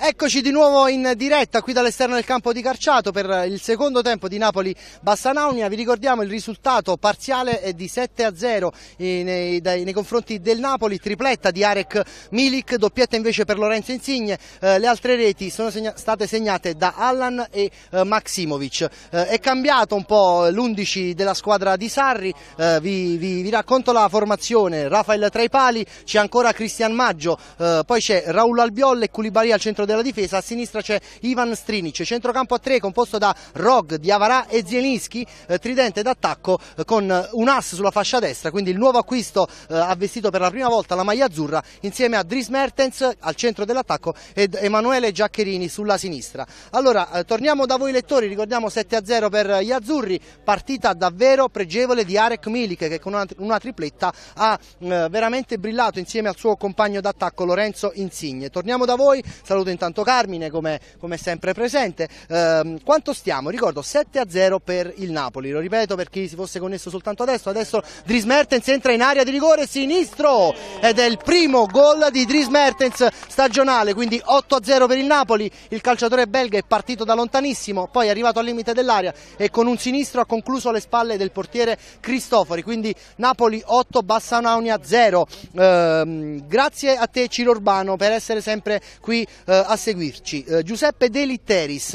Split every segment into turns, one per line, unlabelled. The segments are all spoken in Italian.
Eccoci di nuovo in diretta qui dall'esterno del campo di Carciato per il secondo tempo di Napoli-Bassanaunia. Vi ricordiamo il risultato parziale è di 7 a 0 eh, nei, nei, confronti del Napoli, tripletta di Arek Milik, doppietta invece per Lorenzo Insigne. Eh, le altre reti sono segna state segnate da Allan e eh, Maksimovic. Eh, è cambiato un po' l'11 della squadra di Sarri, eh, vi, vi, vi, racconto la formazione. Rafael tra i pali, c'è ancora Cristian Maggio, eh, poi c'è Raul Albiol e Culibari al centro della difesa, a sinistra c'è Ivan Strinic, centrocampo a 3 composto da Rog, Diavarà e Zielinski, eh, tridente d'attacco eh, con eh, un ass sulla fascia destra, quindi il nuovo acquisto eh, ha vestito per la prima volta la maglia azzurra insieme a Dries Mertens al centro dell'attacco ed Emanuele Giaccherini sulla sinistra. Allora eh, torniamo da voi lettori, ricordiamo 7-0 per gli azzurri, partita davvero pregevole di Arek Milik che con una, una tripletta ha eh, veramente brillato insieme al suo compagno d'attacco Lorenzo Insigne. Torniamo da voi, saluto in intanto Carmine come, come sempre presente. Eh, quanto stiamo? Ricordo 7 a 0 per il Napoli, lo ripeto per chi si fosse connesso soltanto adesso, adesso Dries Mertens entra in area di rigore sinistro ed è il primo gol di Dries Mertens stagionale, quindi 8 a 0 per il Napoli, il calciatore belga è partito da lontanissimo, poi è arrivato al limite dell'area e con un sinistro ha concluso le spalle del portiere Cristofori, quindi Napoli 8, Bassanaunia 0. Eh, grazie a te Ciro Urbano per essere sempre qui eh, a seguirci. Eh, Giuseppe De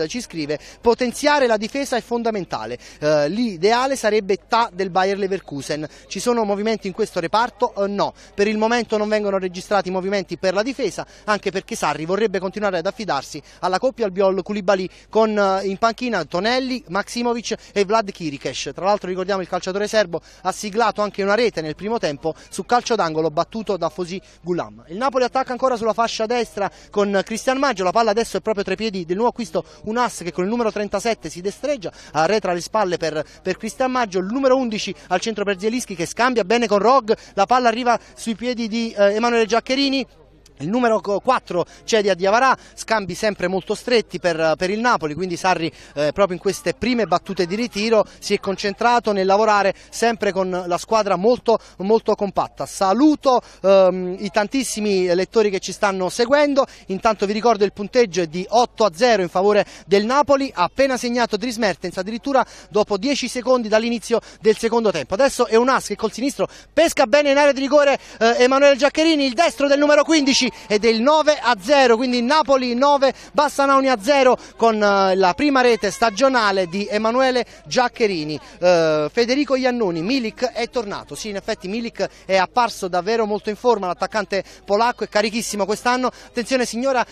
ci scrive potenziare la difesa è fondamentale, eh, l'ideale sarebbe TA del Bayer Leverkusen, ci sono movimenti in questo reparto? Eh, no, per il momento non vengono registrati movimenti per la difesa, anche perché Sarri vorrebbe continuare ad affidarsi alla coppia Albiol Kulibali con eh, in panchina Tonelli, Maximovic e Vlad Kirikesh. Tra l'altro ricordiamo il calciatore serbo ha siglato anche una rete nel primo tempo su calcio d'angolo battuto da Fosi Gulam. Il Napoli attacca ancora sulla fascia destra con Cristian maggio, la palla adesso è proprio tra i piedi del nuovo acquisto un ass che con il numero 37 si destreggia, arretra le spalle per, per Cristian Maggio, il numero 11 al centro per Zielinski che scambia bene con Rog, la palla arriva sui piedi di eh, Emanuele Giaccherini, il numero 4 cede a Diavarà, scambi sempre molto stretti per, per il Napoli, quindi Sarri eh, proprio in queste prime battute di ritiro si è concentrato nel lavorare sempre con la squadra molto, molto compatta. Saluto ehm, i tantissimi lettori che ci stanno seguendo, intanto vi ricordo il punteggio è di 8 a 0 in favore del Napoli, appena segnato Dries Mertens addirittura dopo 10 secondi dall'inizio del secondo tempo. Adesso è un as che col sinistro pesca bene in area di rigore eh, Emanuele Giaccherini, il destro del numero 15 ed è il 9 a 0, quindi Napoli 9, Bassanauni 0 con eh, la prima rete stagionale di Emanuele Giaccherini. Eh, Federico Iannoni, Milik è tornato, sì in effetti Milik è apparso davvero molto in forma, l'attaccante polacco è carichissimo quest'anno, attenzione signora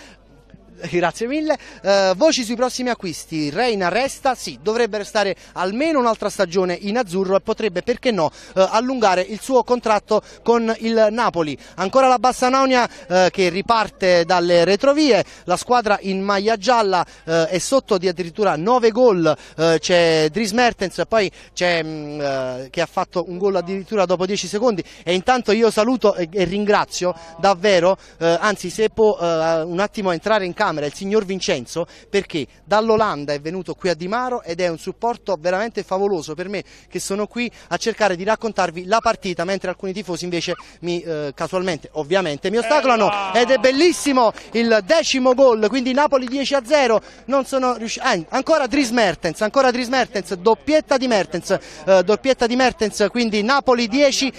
Grazie mille. Eh, voci sui prossimi acquisti. Reina resta, sì, dovrebbe restare almeno un'altra stagione in azzurro e potrebbe, perché no, eh, allungare il suo contratto con il Napoli. Ancora la Bassanonia eh, che riparte dalle retrovie, la squadra in maglia gialla eh, è sotto di addirittura 9 gol, eh, c'è Dries Mertens poi c'è mh, mm, eh, che ha fatto un gol addirittura dopo 10 secondi e intanto io saluto e, e ringrazio davvero, anzi se può un attimo entrare in campo Camera, il signor Vincenzo, perché dall'Olanda è venuto qui a Di Maro ed è un supporto veramente favoloso per me che sono qui a cercare di raccontarvi la partita, mentre alcuni tifosi invece mi, eh, casualmente, ovviamente, mi ostacolano ed è bellissimo il decimo gol, quindi Napoli 10 a 0, non sono riusciti, eh, ah, ancora Dries Mertens, ancora Dries Mertens, doppietta di Mertens, eh, doppietta di Mertens, quindi Napoli 10,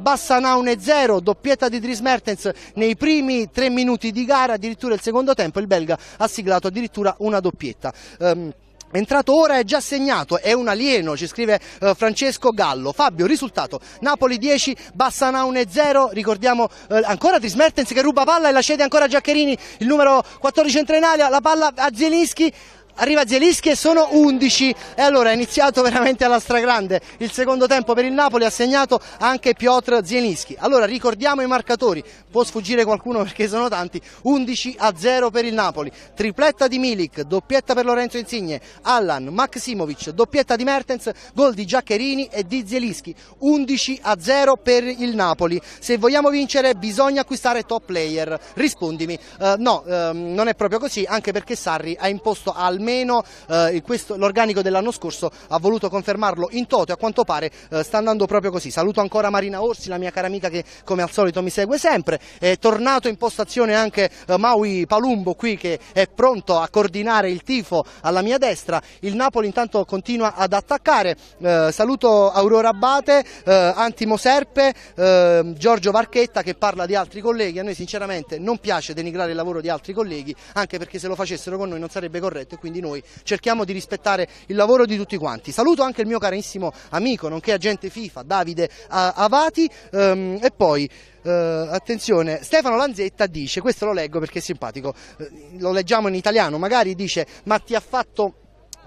Bassa Naune 0, doppietta di Dries Mertens nei primi tre minuti di gara, addirittura il secondo tempo, il belga ha siglato addirittura una doppietta. Um, Entrato ora è già segnato, è un alieno, ci scrive eh, Francesco Gallo. Fabio, risultato, Napoli 10, Bassanaune 0, ricordiamo eh, ancora Trismertens che ruba palla e la cede ancora Giaccherini, il numero 14 in Trenalia, la palla a Zielinski, arriva Zielinski e sono 11 e allora è iniziato veramente alla stragrande il secondo tempo per il Napoli ha segnato anche Piotr Zielinski allora ricordiamo i marcatori può sfuggire qualcuno perché sono tanti 11 a 0 per il Napoli tripletta di Milik doppietta per Lorenzo Insigne Allan Maksimovic doppietta di Mertens gol di Giaccherini e di Zielinski 11 a 0 per il Napoli se vogliamo vincere bisogna acquistare top player rispondimi uh, no uh, non è proprio così anche perché Sarri ha imposto almeno meno, eh, l'organico dell'anno scorso ha voluto confermarlo in toto e a quanto pare eh, sta andando proprio così. Saluto ancora Marina Orsi, la mia cara amica che come al solito mi segue sempre, è tornato in postazione anche eh, Maui Palumbo qui che è pronto a coordinare il tifo alla mia destra, il Napoli intanto continua ad attaccare, eh, saluto Aurora Abate, eh, Antimo Serpe, ehm, Giorgio Varchetta che parla di altri colleghi, a noi sinceramente non piace denigrare il lavoro di altri colleghi anche perché se lo facessero con noi non sarebbe corretto e quindi quindi noi cerchiamo di rispettare il lavoro di tutti quanti. Saluto anche il mio carissimo amico, nonché agente FIFA, Davide Avati ehm, e poi... Uh, attenzione, Stefano Lanzetta dice, questo lo leggo perché è simpatico, uh, lo leggiamo in italiano, magari dice ma ti ha fatto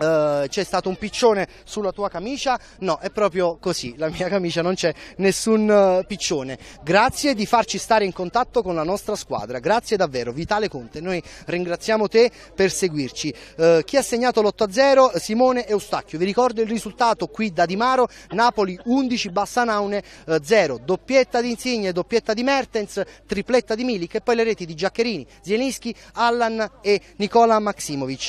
eh, c'è stato un piccione sulla tua camicia? No, è proprio così, la mia camicia non c'è nessun eh, piccione. Grazie di farci stare in contatto con la nostra squadra, grazie davvero Vitale Conte, noi ringraziamo te per seguirci. Uh, chi ha segnato l'8-0? Simone Eustacchio, vi ricordo il risultato qui da Di Maro, Napoli 11, Bassanaune 0, doppietta di Insigne, doppietta di Mertens, tripletta di Milik e poi le reti di Giaccherini, Zielinski, Allan e Nicola Maksimovic.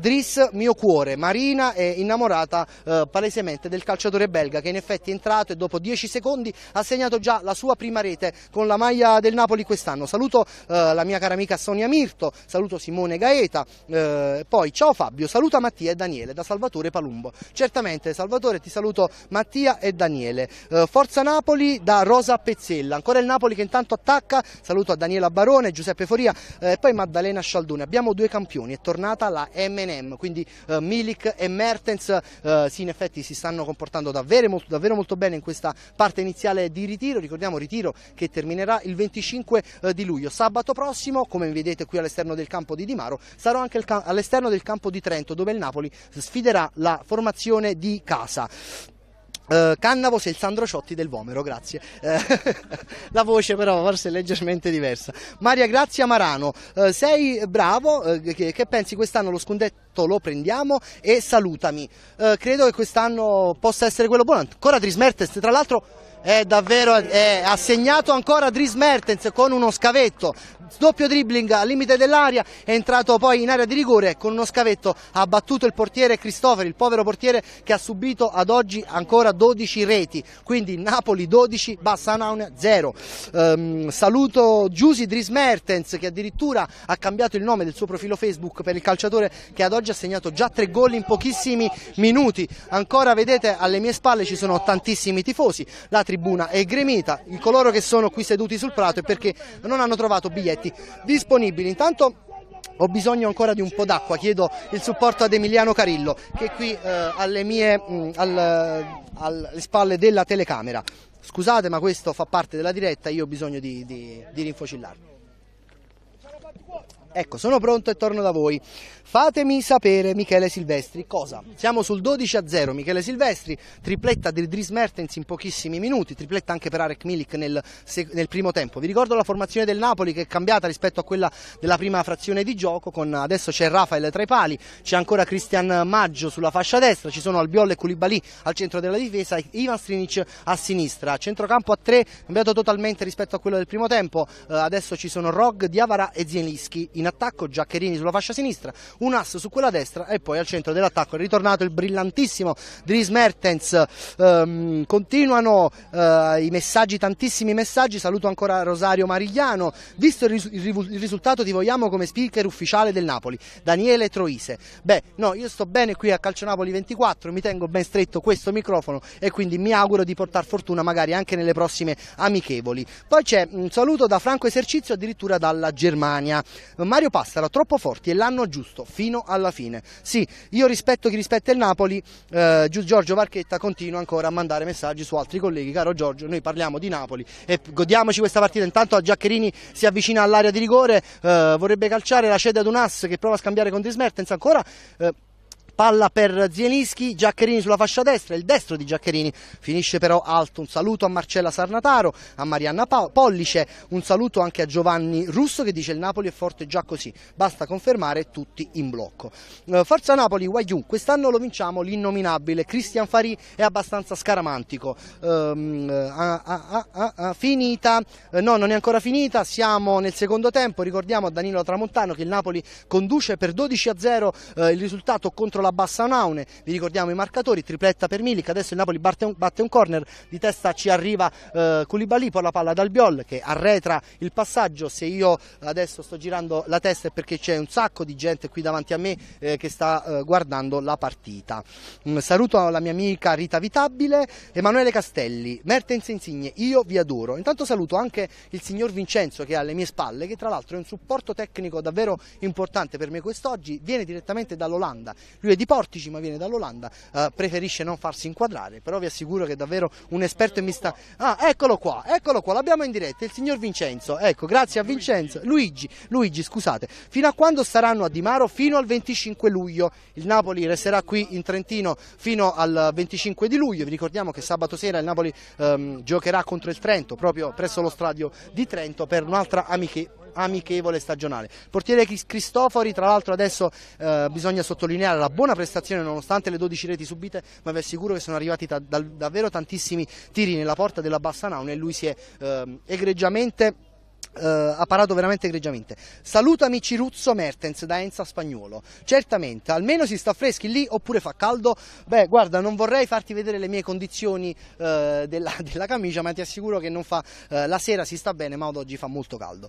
Driss, mio cuore giocatore. Marina è innamorata eh, palesemente del calciatore belga che in effetti è entrato e dopo 10 secondi ha segnato già la sua prima rete con la maglia del Napoli quest'anno. Saluto eh, la mia cara amica Sonia Mirto, saluto Simone Gaeta, eh, poi ciao Fabio, saluta Mattia e Daniele da Salvatore Palumbo. Certamente Salvatore ti saluto Mattia e Daniele. Eh, Forza Napoli da Rosa Pezzella, ancora il Napoli che intanto attacca, saluto a Daniela Barone, Giuseppe Foria eh, e poi Maddalena Scialdone. Abbiamo due campioni, è tornata la M&M, quindi eh, Milik e Mertens eh, sì in effetti si stanno comportando davvero molto, davvero molto, bene in questa parte iniziale di ritiro, ricordiamo ritiro che terminerà il 25 eh, di luglio, sabato prossimo come vedete qui all'esterno del campo di Di Maro sarò anche all'esterno del campo di Trento dove il Napoli sfiderà la formazione di casa. Uh, Cannavo sei il Sandro Ciotti del Vomero, grazie. Eh, la voce però forse è leggermente diversa. Maria Grazia Marano, eh, sei bravo, che, pensi quest'anno lo scudetto lo prendiamo e salutami. credo che quest'anno possa essere quello buono. Ancora Dries Mertens, tra l'altro è davvero è, ha segnato ancora Dries Mertens con uno scavetto doppio dribbling al limite dell'aria, è entrato poi in area di rigore con uno scavetto, ha battuto il portiere Cristofori, il povero portiere che ha subito ad oggi ancora 12 reti, quindi Napoli 12, Bassanauna 0. Um, ehm, saluto Giusy Dries Mertens che addirittura ha cambiato il nome del suo profilo Facebook per il calciatore che ad oggi ha segnato già tre gol in pochissimi minuti. Ancora vedete alle mie spalle ci sono tantissimi tifosi, la tribuna è gremita, coloro che sono qui seduti sul prato è perché non hanno trovato biglietti progetti disponibili. Intanto ho bisogno ancora di un po' d'acqua, chiedo il supporto ad Emiliano Carillo che è qui eh, alle, mie, mh, mm, al, alle spalle della telecamera. Scusate ma questo fa parte della diretta, io ho bisogno di, di, di rinfocillarmi. Ecco, sono pronto e torno da voi. Fatemi sapere Michele Silvestri cosa? Siamo sul 12 a 0 Michele Silvestri, tripletta di Dries Mertens in pochissimi minuti, tripletta anche per Arek Milik nel, nel, primo tempo. Vi ricordo la formazione del Napoli che è cambiata rispetto a quella della prima frazione di gioco, con, adesso c'è Rafael tra i pali, c'è ancora Cristian Maggio sulla fascia destra, ci sono Albiol e Koulibaly al centro della difesa, Ivan Strinic a sinistra, centrocampo a 3 cambiato totalmente rispetto a quello del primo tempo, eh, adesso ci sono Rog, Diavara e Zielinski in attacco, Giaccherini sulla fascia sinistra, un asso su quella destra e poi al centro dell'attacco è ritornato il brillantissimo Dries Mertens. Ehm, continuano eh, i messaggi, tantissimi messaggi. Saluto ancora Rosario Marigliano. Visto il, ris il risultato, ti vogliamo come speaker ufficiale del Napoli, Daniele Troise. Beh, no, io sto bene qui a Calcio Napoli 24, mi tengo ben stretto questo microfono e quindi mi auguro di portare fortuna magari anche nelle prossime amichevoli. Poi c'è un mm, saluto da Franco Esercizio addirittura dalla Germania. Mario Passaro, troppo forti e l'anno giusto tutto fino alla fine. Sì, io rispetto chi rispetta il Napoli, eh, Giorgio Varchetta continua ancora a mandare messaggi su altri colleghi. Caro Giorgio, noi parliamo di Napoli e godiamoci questa partita. Intanto Giaccherini si avvicina all'area di rigore, eh, vorrebbe calciare la cede ad un ass che prova a scambiare con Dismertens ancora... Eh, palla per Zielinski, Giaccherini sulla fascia destra, il destro di Giaccherini finisce però alto, un saluto a Marcella Sarnataro, a Marianna Pollice, un saluto anche a Giovanni Russo che dice il Napoli è forte già così, basta confermare tutti in blocco. Eh, Forza Napoli, Waiu, quest'anno lo vinciamo l'innominabile, Cristian Farì è abbastanza scaramantico, ehm, eh, finita, eh, no non è ancora finita, siamo nel secondo tempo, ricordiamo a Danilo Tramontano che il Napoli conduce per 12 a 0 il risultato contro la bassa Naune, vi ricordiamo i marcatori, tripletta per Milic, adesso il Napoli batte un, batte un corner, di testa ci arriva eh, Koulibaly, poi la palla dal Biol che arretra il passaggio, se io adesso sto girando la testa è perché c'è un sacco di gente qui davanti a me eh, che sta eh, guardando la partita. Mm, saluto la mia amica Rita Vitabile, Emanuele Castelli, Mertens Insigne, io vi adoro. Intanto saluto anche il signor Vincenzo che è alle mie spalle, che tra l'altro è un supporto tecnico davvero importante per me quest'oggi, viene direttamente dall'Olanda, lui è Giulio Di Portici ma viene dall'Olanda, eh, preferisce non farsi inquadrare, però vi assicuro che è davvero un esperto e mi sta... Ah, eccolo qua, eccolo qua, l'abbiamo in diretta, il signor Vincenzo, ecco, grazie a Vincenzo, Luigi, Luigi scusate, fino a quando saranno a Di Maro? Fino al 25 luglio, il Napoli resterà qui in Trentino fino al 25 di luglio, vi ricordiamo che sabato sera il Napoli ehm, giocherà contro il Trento proprio presso lo stadio di Trento per un'altra amiche amichevole stagionale. Portiere Cristofori, tra l'altro adesso eh, bisogna sottolineare la buona prestazione nonostante le 12 reti subite, ma vi assicuro che sono arrivati da, da, davvero tantissimi tiri nella porta della Bassanaun e lui si è eh, egregiamente Uh, ha parato veramente egregiamente. Salutami Ciruzzo Mertens da Enza Spagnuolo. Certamente, almeno si sta freschi lì oppure fa caldo. Beh, guarda, non vorrei farti vedere le mie condizioni uh, della, della, camicia, ma ti assicuro che non fa. Uh, la sera si sta bene, ma ad oggi fa molto caldo.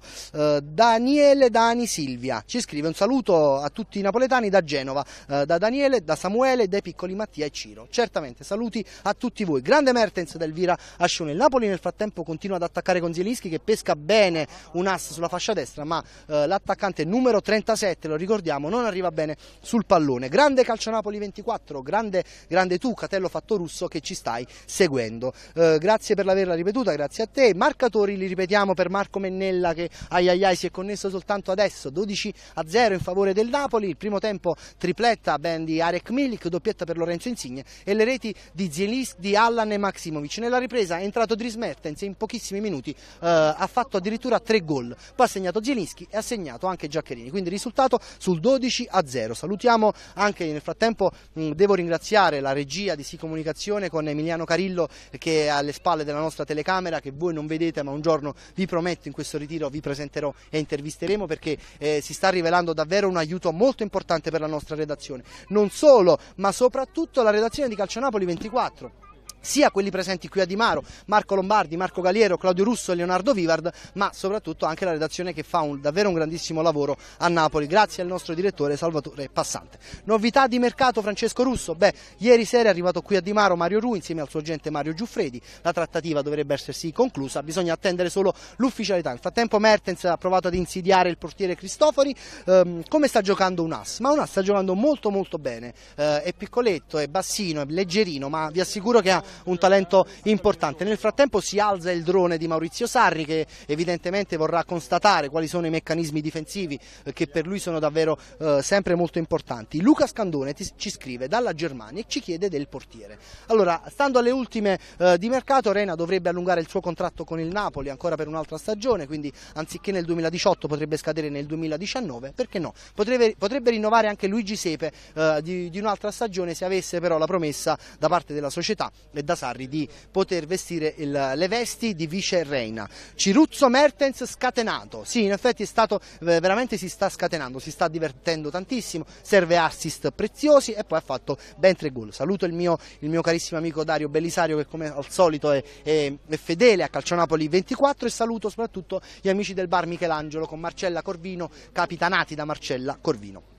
Daniele Dani Silvia ci scrive un saluto a tutti i napoletani da Genova, da Daniele, da Samuele, dai piccoli Mattia e Ciro. Certamente, saluti a tutti voi. Grande Mertens da Elvira Ascione. Il Napoli nel frattempo continua ad attaccare con Zielinski che pesca bene un ass sulla fascia destra, ma eh, l'attaccante numero 37, lo ricordiamo, non arriva bene sul pallone. Grande calcio Napoli 24, grande, grande tu, Catello Fatto Russo, che ci stai seguendo. Eh, grazie per l'averla ripetuta, grazie a te. Marcatori li ripetiamo per Marco Mennella che ai ai ai si è connesso soltanto adesso, 12 a 0 in favore del Napoli, il primo tempo tripletta ben di Arek Milik, doppietta per Lorenzo Insigne e le reti di Zielis, di Allan e Maximovic. Nella ripresa è entrato Dries Mertens e in pochissimi minuti eh, ha fatto addirittura tre gol. Poi ha segnato Zielinski e ha segnato anche Giaccherini. Quindi risultato sul 12 a 0. Salutiamo anche nel frattempo, mm, devo ringraziare la regia di Si Comunicazione con Emiliano Carillo che è alle spalle della nostra telecamera che voi non vedete ma un giorno vi prometto in questo ritiro vi presenterò e intervisteremo perché eh, si sta rivelando davvero un aiuto molto importante per la nostra redazione. Non solo ma soprattutto la redazione di Calcio Napoli 24 sia quelli presenti qui a Di Maro, Marco Lombardi, Marco Galiero, Claudio Russo e Leonardo Vivard, ma soprattutto anche la redazione che fa un, davvero un grandissimo lavoro a Napoli, grazie al nostro direttore Salvatore Passante. Novità di mercato Francesco Russo, beh, ieri sera è arrivato qui a Di Maro Mario Ru insieme al suo agente Mario Giuffredi, la trattativa dovrebbe essersi conclusa, bisogna attendere solo l'ufficialità. Nel frattempo Mertens ha provato ad insidiare il portiere Cristofori, ehm, come sta giocando un Unas? Ma un Unas sta giocando molto molto bene, eh, è piccoletto, è bassino, è leggerino, ma vi assicuro che ha un talento importante. Nel frattempo si alza il drone di Maurizio Sarri che evidentemente vorrà constatare quali sono i meccanismi difensivi eh, che per lui sono davvero eh, sempre molto importanti. Luca Scandone ci scrive dalla Germania e ci chiede del portiere. Allora, stando alle ultime eh, di mercato, Reina dovrebbe allungare il suo contratto con il Napoli ancora per un'altra stagione, quindi anziché nel 2018 potrebbe scadere nel 2019, perché no? Potrebbe, potrebbe rinnovare anche Luigi Sepe eh, di, di un'altra stagione se avesse però la promessa da parte della società e da Sarri di poter vestire il, le vesti di vice reina. Ciruzzo Mertens scatenato, sì in effetti è stato, eh, veramente si sta scatenando, si sta divertendo tantissimo, serve assist preziosi e poi ha fatto ben tre gol. Saluto il mio, il mio carissimo amico Dario Bellisario che come al solito è, è, è fedele a Calcionapoli 24 e saluto soprattutto gli amici del bar Michelangelo con Marcella Corvino, capitanati da Marcella Corvino.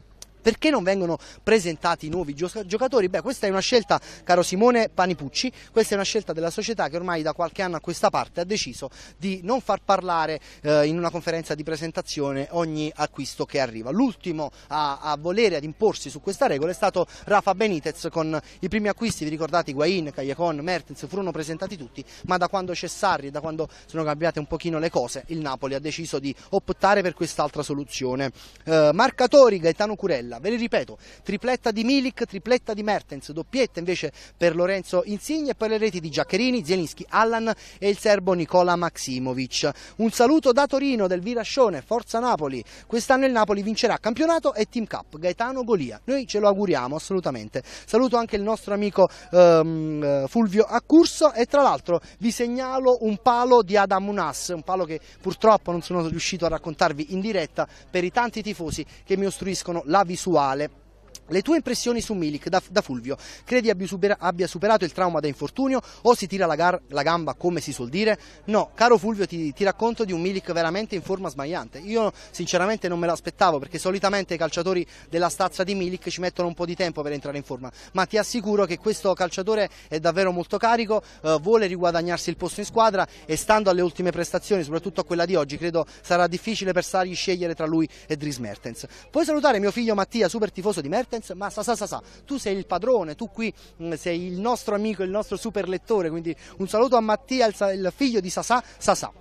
Perché non vengono presentati nuovi giocatori? Beh, questa è una scelta, caro Simone Panipucci, questa è una scelta della società che ormai da qualche anno a questa parte ha deciso di non far parlare eh, in una conferenza di presentazione ogni acquisto che arriva. L'ultimo a, a, volere, ad imporsi su questa regola è stato Rafa Benitez con i primi acquisti, vi ricordate, Guain, Cagliacon, Mertens, furono presentati tutti, ma da quando c'è Sarri, da quando sono cambiate un pochino le cose, il Napoli ha deciso di optare per quest'altra soluzione. Eh, marcatori Gaetano Curella, nulla. Ve li ripeto, tripletta di Milik, tripletta di Mertens, doppietta invece per Lorenzo Insigne e per le reti di Giaccherini, Zielinski, Allan e il serbo Nicola Maximovic. Un saluto da Torino del Virascione, Forza Napoli. Quest'anno il Napoli vincerà campionato e Team Cup. Gaetano Golia. Noi ce lo auguriamo assolutamente. Saluto anche il nostro amico ehm, eh, Fulvio Accurso e tra l'altro vi segnalo un palo di Adam Unas, un palo che purtroppo non sono riuscito a raccontarvi in diretta per i tanti tifosi che mi ostruiscono la visione sessuale. Le tue impressioni su Milik da, da Fulvio? Credi abbia, supera, abbia, superato il trauma da infortunio o si tira la, gar, la, gamba come si suol dire? No, caro Fulvio ti, ti racconto di un Milik veramente in forma sbagliante. Io sinceramente non me l'aspettavo perché solitamente i calciatori della stazza di Milik ci mettono un po' di tempo per entrare in forma, ma ti assicuro che questo calciatore è davvero molto carico, eh, vuole riguadagnarsi il posto in squadra e stando alle ultime prestazioni, soprattutto a quella di oggi, credo sarà difficile per Sari scegliere tra lui e Dries Mertens. Puoi salutare mio figlio Mattia, super tifoso di Mertens? attenzione, ma sa, sa, sa, sa, tu sei il padrone, tu qui mm, sei il nostro amico, il nostro super lettore, quindi un saluto a Mattia, il, figlio di Sasà, Sasà.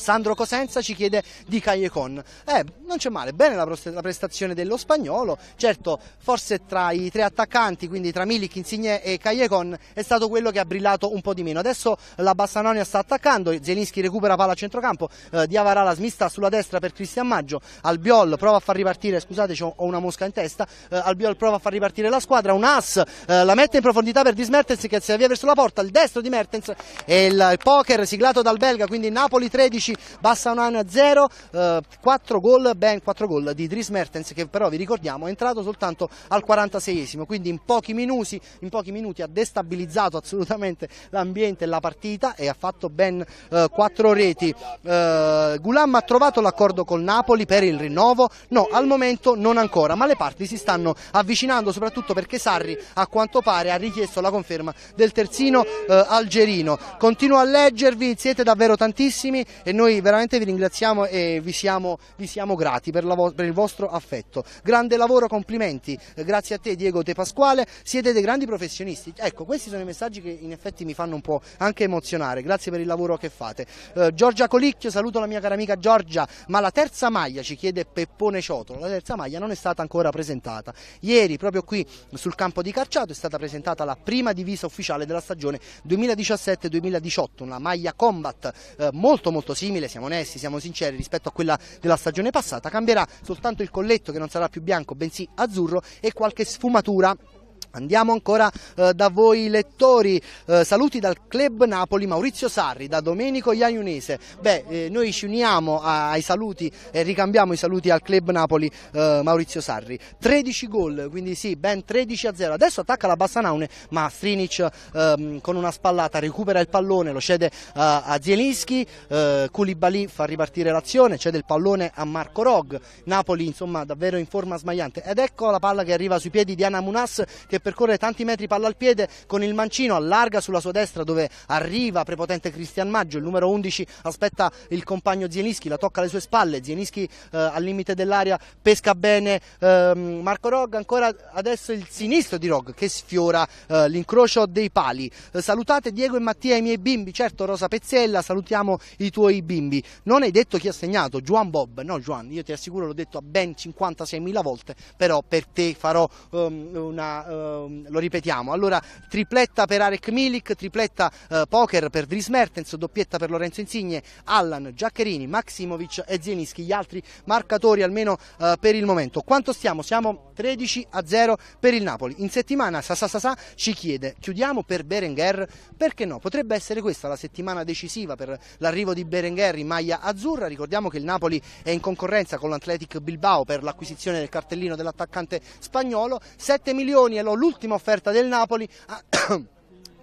Sandro Cosenza ci chiede di Callecon. Eh, non c'è male, bene la, la, prestazione dello spagnolo, certo forse tra i tre attaccanti, quindi tra Milik, Insigne e Callecon, è stato quello che ha brillato un po' di meno. Adesso la Bassanonia sta attaccando, Zelinski recupera palla a centrocampo, eh, Diavara la smista sulla destra per Cristian Maggio, Albiol prova a far ripartire, scusate ho una mosca in testa, eh, Albiol prova a far ripartire la squadra, un as, eh, la mette in profondità per Dismertens che si avvia verso la porta, il destro di Mertens e il, il poker siglato dal belga, quindi Napoli 13 10, Bassa 1-0, eh, 4 gol, ben 4 gol di Dries Mertens che però vi ricordiamo è entrato soltanto al 46esimo, quindi in pochi, minuti, in pochi minuti ha destabilizzato assolutamente l'ambiente e la partita e ha fatto ben eh, 4 reti. Eh, Gulam ha trovato l'accordo col Napoli per il rinnovo? No, al momento non ancora, ma le parti si stanno avvicinando soprattutto perché Sarri a quanto pare ha richiesto la conferma del terzino eh, algerino. Continuo a leggervi, siete davvero tantissimi e noi veramente vi ringraziamo e vi siamo, vi siamo grati per, la, per, il vostro affetto. Grande lavoro, complimenti, grazie a te Diego De Pasquale, siete dei grandi professionisti. Ecco, questi sono i messaggi che in effetti mi fanno un po' anche emozionare, grazie per il lavoro che fate. Eh, Giorgia Colicchio, saluto la mia cara amica Giorgia, ma la terza maglia ci chiede Peppone Ciotolo, la terza maglia non è stata ancora presentata. Ieri proprio qui sul campo di Carciato è stata presentata la prima divisa ufficiale della stagione 2017-2018, una maglia combat eh, molto molto simile, siamo onesti, siamo sinceri rispetto a quella della stagione passata, cambierà soltanto il colletto che non sarà più bianco bensì azzurro e qualche sfumatura Andiamo ancora eh, da voi lettori, eh, saluti dal Club Napoli Maurizio Sarri, da Domenico Iaiunese. Beh, eh, noi ci uniamo a, ai saluti e ricambiamo i saluti al Club Napoli eh, Maurizio Sarri. 13 gol, quindi sì, ben 13 a 0. Adesso attacca la Bassanaune, ma Strinic ehm, con una spallata recupera il pallone, lo cede eh, a Zielinski, eh, Koulibaly fa ripartire l'azione, cede il pallone a Marco Rog. Napoli, insomma, davvero in forma smagliante. Ed ecco la palla che arriva sui piedi di Anna Munas che percorre tanti metri palla al piede con il mancino, allarga sulla sua destra dove arriva prepotente Cristian Maggio, il numero 11 aspetta il compagno Zienischi, la tocca alle sue spalle, Zienischi eh, al limite dell'area pesca bene eh, Marco Rog, ancora adesso il sinistro di Rog che sfiora eh, l'incrocio dei pali. Eh, salutate Diego e Mattia i miei bimbi, certo Rosa Pezzella, salutiamo i tuoi bimbi. Non hai detto chi ha segnato, Juan Bob, no Juan, io ti assicuro l'ho detto a ben 56.000 volte, però per te farò um, una... Uh, Ehm, lo ripetiamo, allora tripletta per Arek Milik, tripletta eh, poker per Dries Mertens, doppietta per Lorenzo Insigne, Allan, Giaccherini, Maximovic e Zienischi, gli altri marcatori almeno eh, per il momento. Quanto stiamo? Siamo 13 a 0 per il Napoli. In settimana Sasasasa ci chiede, chiudiamo per Berenguer, perché no? Potrebbe essere questa la settimana decisiva per l'arrivo di Berenguer in maglia azzurra, ricordiamo che il Napoli è in concorrenza con l'Atletic Bilbao per l'acquisizione del cartellino dell'attaccante spagnolo, 7 milioni e lo l'ultima offerta del Napoli, a,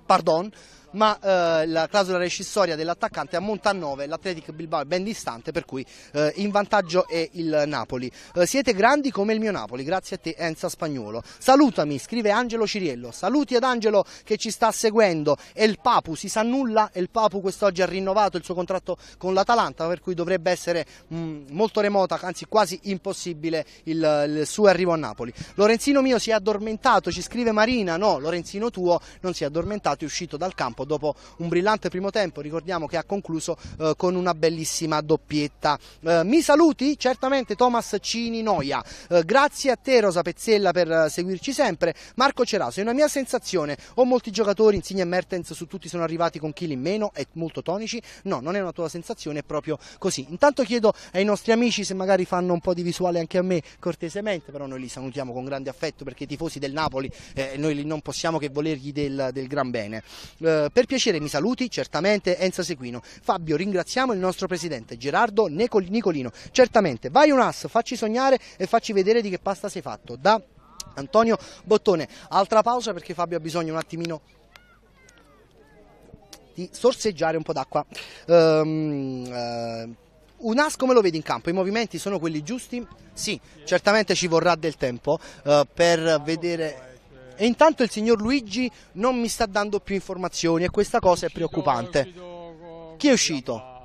pardon, ma eh, la clausola rescissoria dell'attaccante ammonta a 9, l'Atletic Bilbao è ben distante per cui eh, in vantaggio è il Napoli. Eh, siete grandi come il mio Napoli, grazie a te Enza Spagnuolo. Salutami, scrive Angelo Ciriello, saluti ad Angelo che ci sta seguendo, è il Papu, si sa nulla, è il Papu quest'oggi ha rinnovato il suo contratto con l'Atalanta per cui dovrebbe essere mh, mm, molto remota, anzi quasi impossibile il, il suo arrivo a Napoli. Lorenzino mio si è addormentato, ci scrive Marina, no, Lorenzino tuo non si è addormentato, è uscito dal campo dopo un brillante primo tempo, ricordiamo che ha concluso eh, con una bellissima doppietta. Eh, mi saluti? Certamente Thomas Cini Noia. Eh, grazie a te Rosa Pezzella per eh, seguirci sempre. Marco Ceraso, è una mia sensazione, ho molti giocatori, Insigne e Mertens su tutti sono arrivati con chili in meno e molto tonici. No, non è una tua sensazione, è proprio così. Intanto chiedo ai nostri amici se magari fanno un po' di visuale anche a me cortesemente, però noi li salutiamo con grande affetto perché i tifosi del Napoli eh, noi non possiamo che volergli del, del gran bene. Eh, eh, per piacere mi saluti, certamente Enza Sequino. Fabio, ringraziamo il nostro presidente Gerardo Nicolino. Certamente, vai un ass, facci sognare e facci vedere di che pasta sei fatto. Da Antonio Bottone. Altra pausa perché Fabio ha bisogno un attimino di sorseggiare un po' d'acqua. Um, uh, un as come lo vedi in campo? I movimenti sono quelli giusti? Sì, certamente ci vorrà del tempo uh, per vedere e intanto il signor Luigi non mi sta dando più informazioni e questa cosa è preoccupante. Chi è uscito?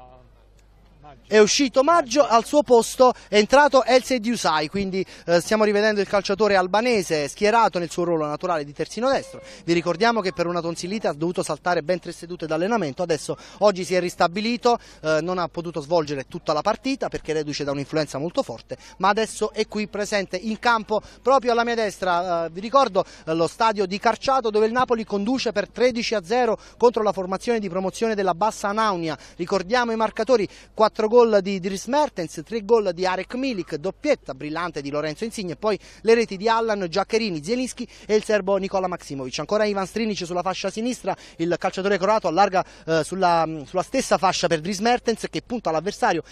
è uscito Maggio, al suo posto è entrato Else Diusai, quindi eh, stiamo rivedendo il calciatore albanese schierato nel suo ruolo naturale di terzino destro. Vi ricordiamo che per una tonsillite ha dovuto saltare ben tre sedute d'allenamento, adesso oggi si è ristabilito, eh, non ha potuto svolgere tutta la partita perché reduce da un'influenza molto forte, ma adesso è qui presente in campo proprio alla mia destra, eh, vi ricordo eh, lo stadio di Carciato dove il Napoli conduce per 13 a 0 contro la formazione di promozione della Bassa Naunia. Ricordiamo i marcatori 4 gol gol di Dries Mertens, tre gol di Arek Milik, doppietta brillante di Lorenzo Insigne, poi le reti di Allan, Giaccherini, Zielinski e il serbo Nicola Maksimovic. Ancora Ivan Strinic sulla fascia sinistra, il calciatore croato allarga eh, sulla, sulla, stessa fascia per Dries Mertens che punta all'avversario,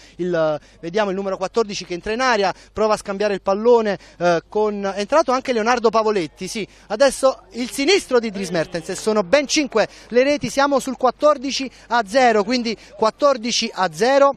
vediamo il numero 14 che entra in aria, prova a scambiare il pallone eh, con... è entrato anche Leonardo Pavoletti, sì, adesso il sinistro di Dries Mertens e sono ben 5 le reti, siamo sul 14 a 0, quindi 14 a 0.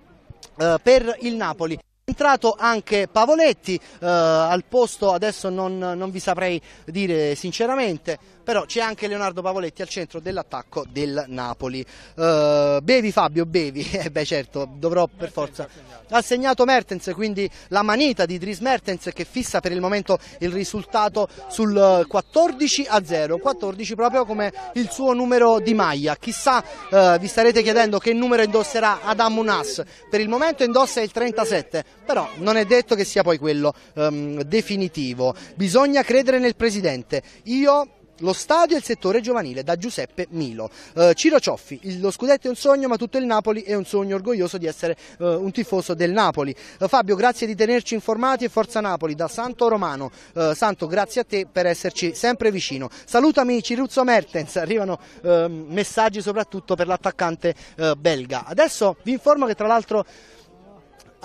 Eh, per il Napoli. È entrato anche Pavoletti, eh, al posto adesso non, non vi saprei dire sinceramente, però c'è anche Leonardo Pavoletti al centro dell'attacco del Napoli. Uh, bevi Fabio, bevi, eh beh certo, dovrò per forza... Ha segnato Mertens, quindi la manita di Dries Mertens che fissa per il momento il risultato sul 14 eh, a 0, 14 proprio come il suo numero di maglia. Chissà, uh, vi starete chiedendo che numero indosserà Adam Unas, per il momento indossa il 37, però non è detto che sia poi quello um, definitivo. Bisogna credere nel presidente. Io lo stadio e il settore giovanile da Giuseppe Milo. Eh, Ciro Cioffi, lo scudetto è un sogno ma tutto il Napoli è un sogno orgoglioso di essere eh, un tifoso del Napoli. Eh, Fabio grazie di tenerci informati e forza Napoli da Santo Romano. Eh, Santo grazie a te per esserci sempre vicino. Salutami Ciruzzo Mertens, arrivano ehm, messaggi soprattutto per l'attaccante eh, belga. Adesso vi informo che tra l'altro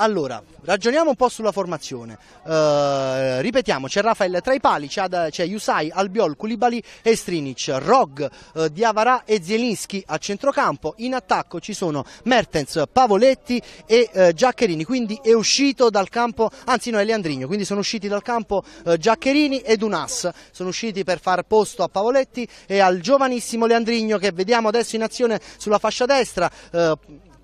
allora, ragioniamo un po' sulla formazione. Uh, ripetiamo, c'è Rafael tra i pali, c'è Yusai, Albiol, Kulibali e Strinic, Rog, uh, eh, Diavara e Zielinski a centrocampo. In attacco ci sono Mertens, Pavoletti e uh, Giaccherini, quindi è uscito dal campo, anzi no, è Leandrigno, quindi sono usciti dal campo Giaccherini ed Unas. Sono usciti per far posto a Pavoletti e al giovanissimo Leandrigno che vediamo adesso in azione sulla fascia destra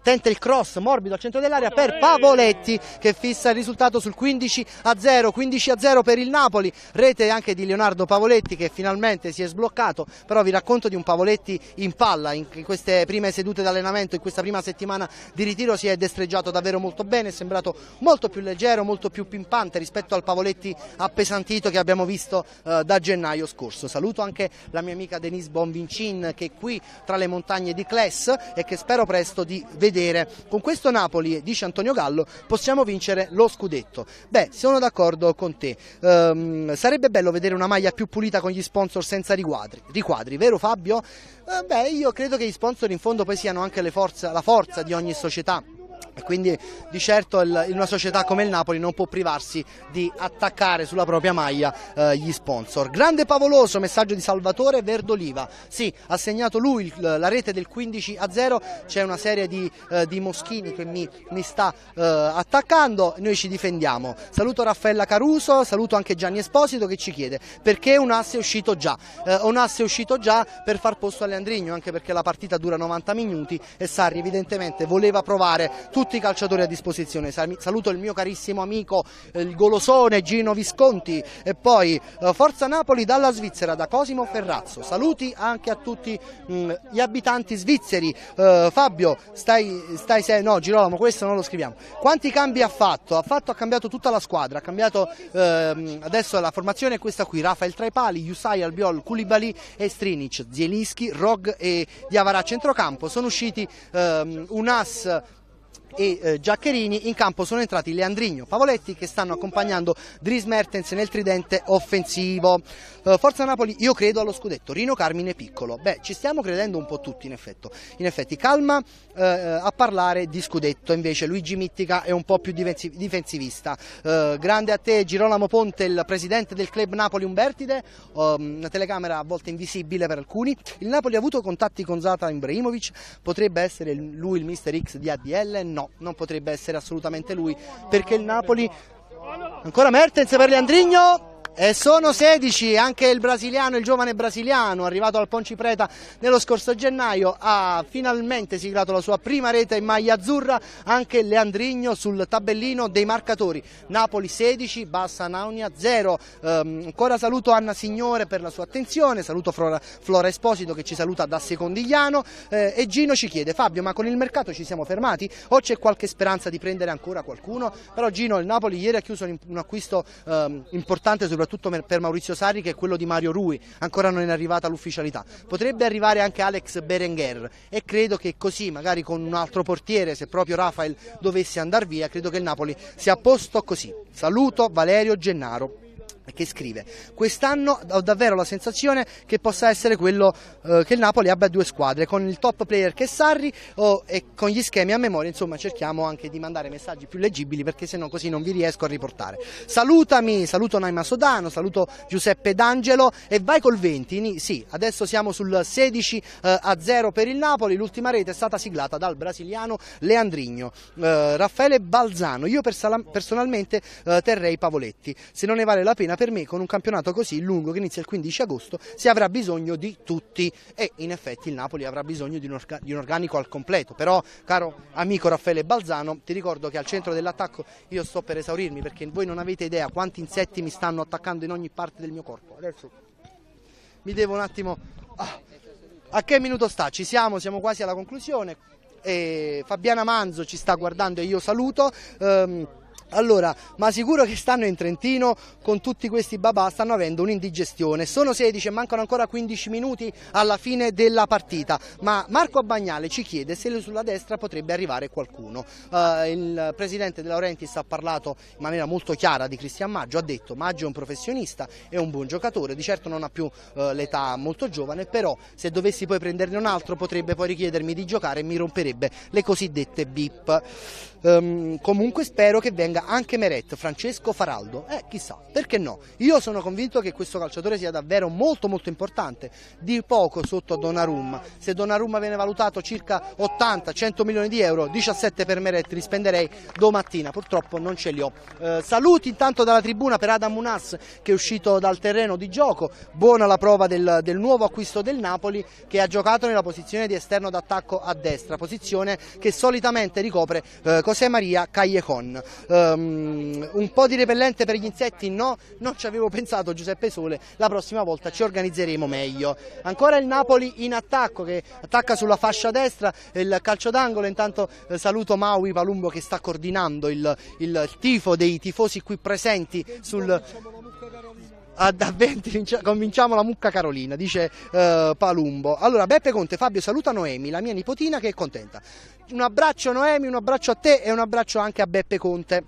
tenta il cross morbido al centro dell'area per Pavoletti che fissa il risultato sul 15 a 0, 15 a 0 per il Napoli, rete anche di Leonardo Pavoletti che finalmente si è sbloccato, però vi racconto di un Pavoletti in palla in queste prime sedute d'allenamento, in questa prima settimana di ritiro si è destreggiato davvero molto bene, è sembrato molto più leggero, molto più pimpante rispetto al Pavoletti appesantito che abbiamo visto eh, da gennaio scorso. Saluto anche la mia amica Denise Bonvincin che è qui tra le montagne di Cles e che spero presto di vedere vedere. Con questo Napoli, dice Antonio Gallo, possiamo vincere lo scudetto. Beh, sono d'accordo con te. Ehm, sarebbe bello vedere una maglia più pulita con gli sponsor senza riquadri, riquadri vero Fabio? Eh, beh, io credo che gli sponsor in fondo poi siano anche forza, la forza di ogni società. E quindi di certo il, in una società come il Napoli non può privarsi di attaccare sulla propria maglia eh, gli sponsor. Grande Pavoloso, messaggio di Salvatore Verdoliva. Sì, ha segnato lui il, la rete del 15 a 0, c'è una serie di, eh, di, moschini che mi, mi sta eh, attaccando, noi ci difendiamo. Saluto Raffaella Caruso, saluto anche Gianni Esposito che ci chiede perché un asse è uscito già. Eh, un asse è uscito già per far posto a Leandrigno, anche perché la partita dura 90 minuti e Sarri evidentemente voleva provare tutti i calciatori a disposizione. Saluto il mio carissimo amico, eh, il golosone Gino Visconti e poi eh, Forza Napoli dalla Svizzera, da Cosimo Ferrazzo. Saluti anche a tutti mm, gli abitanti svizzeri. Eh, Fabio, stai, stai sei, no Girolamo, questo non lo scriviamo. Quanti cambi ha fatto? Ha, fatto, ha cambiato tutta la squadra, ha cambiato ehm, adesso la formazione è questa qui, Rafael Traipali, Yusai, Albiol, Koulibaly e Strinic, Zielinski, Rog e Diavara a centrocampo. Sono usciti ehm, un as e eh, Giaccherini, in campo sono entrati Leandrigno, Pavoletti che stanno accompagnando Dries Mertens nel tridente offensivo. Eh, Forza Napoli, io credo allo scudetto, Rino Carmine Piccolo. Beh, ci stiamo credendo un po' tutti in effetti. In effetti calma eh, eh, a parlare di scudetto, invece Luigi Mittica è un po' più difensivista. Eh, grande a te Girolamo Ponte, il presidente del club Napoli Umbertide, ehm, una telecamera a volte invisibile per alcuni. Il Napoli ha avuto contatti con Zata Ibrahimovic, potrebbe essere lui il Mister X di ADL? No non potrebbe essere assolutamente lui perché il Napoli... Ancora Mertens per Leandrigno, e sono 16, anche il brasiliano, il giovane brasiliano arrivato al Ponci Preta nello scorso gennaio ha finalmente siglato la sua prima rete in maglia azzurra, anche Leandrigno sul tabellino dei marcatori, Napoli 16, Bassa Naunia 0, eh, ancora saluto Anna Signore per la sua attenzione, saluto Flora, Flora Esposito che ci saluta da Secondigliano eh, e Gino ci chiede Fabio ma con il mercato ci siamo fermati o c'è qualche speranza di prendere ancora qualcuno? Però Gino il Napoli ieri ha chiuso un, acquisto eh, importante soprattutto soprattutto per Maurizio Sarri che è quello di Mario Rui, ancora non è arrivata l'ufficialità. Potrebbe arrivare anche Alex Berenguer e credo che così magari con un altro portiere, se proprio Rafael dovesse andare via, credo che il Napoli sia a posto così. Saluto Valerio Gennaro che scrive quest'anno ho davvero la sensazione che possa essere quello eh, che il Napoli abbia due squadre con il top player che è Sarri oh, e con gli schemi a memoria insomma cerchiamo anche di mandare messaggi più leggibili perché se no così non vi riesco a riportare salutami saluto Naima Sodano saluto Giuseppe D'Angelo e vai col 20 sì adesso siamo sul 16 eh, a 0 per il Napoli l'ultima rete è stata siglata dal brasiliano Leandrigno eh, Raffaele Balzano io per personalmente eh, terrei Pavoletti se non ne vale la pena Ravenna per me con un campionato così lungo che inizia il 15 agosto si avrà bisogno di tutti e in effetti il Napoli avrà bisogno di un, orga di un organico al completo, però caro amico Raffaele Balzano ti ricordo che al centro dell'attacco io sto per esaurirmi perché voi non avete idea quanti insetti mi stanno attaccando in ogni parte del mio corpo. Adesso mi devo un attimo... Ah. A che minuto sta? Ci siamo, siamo quasi alla conclusione. E Fabiana Manzo ci sta guardando e io saluto. Um... Allora, ma sicuro che stanno in Trentino con tutti questi babà, stanno avendo un'indigestione. Sono 16 e mancano ancora 15 minuti alla fine della partita, ma Marco Bagnale ci chiede se sulla destra potrebbe arrivare qualcuno. Uh, il presidente De Laurentiis ha parlato in maniera molto chiara di Cristian Maggio, ha detto Maggio è un professionista, è un buon giocatore, di certo non ha più uh, l'età molto giovane, però se dovessi poi prenderne un altro potrebbe poi richiedermi di giocare e mi romperebbe le cosiddette bip. Um, comunque spero che venga anche Meret, Francesco Faraldo. Eh, chissà, perché no? Io sono convinto che questo calciatore sia davvero molto molto importante, di poco sotto a Donnarumma. Se Donnarumma viene valutato circa 80-100 milioni di euro, 17 per Meret li spenderei domattina. Purtroppo non ce li ho. Uh, saluti intanto dalla tribuna per Adam Munas che è uscito dal terreno di gioco. Buona la prova del, del nuovo acquisto del Napoli che ha giocato nella posizione di esterno d'attacco a destra, posizione che solitamente ricopre uh, José Maria Callejon. Um, un po' di repellente per gli insetti? No, non ci avevo pensato Giuseppe Sole, la prossima volta ci organizzeremo meglio. Ancora il Napoli in attacco che attacca sulla fascia destra, il calcio d'angolo, intanto eh, saluto Maui Palumbo che sta coordinando il, il tifo dei tifosi qui presenti sul ad avventi cominciamo la mucca Carolina, dice eh, Palumbo. Allora Beppe Conte, Fabio saluta Noemi, la mia nipotina che è contenta. Un abbraccio Noemi, un abbraccio a te e un abbraccio anche a Beppe Conte.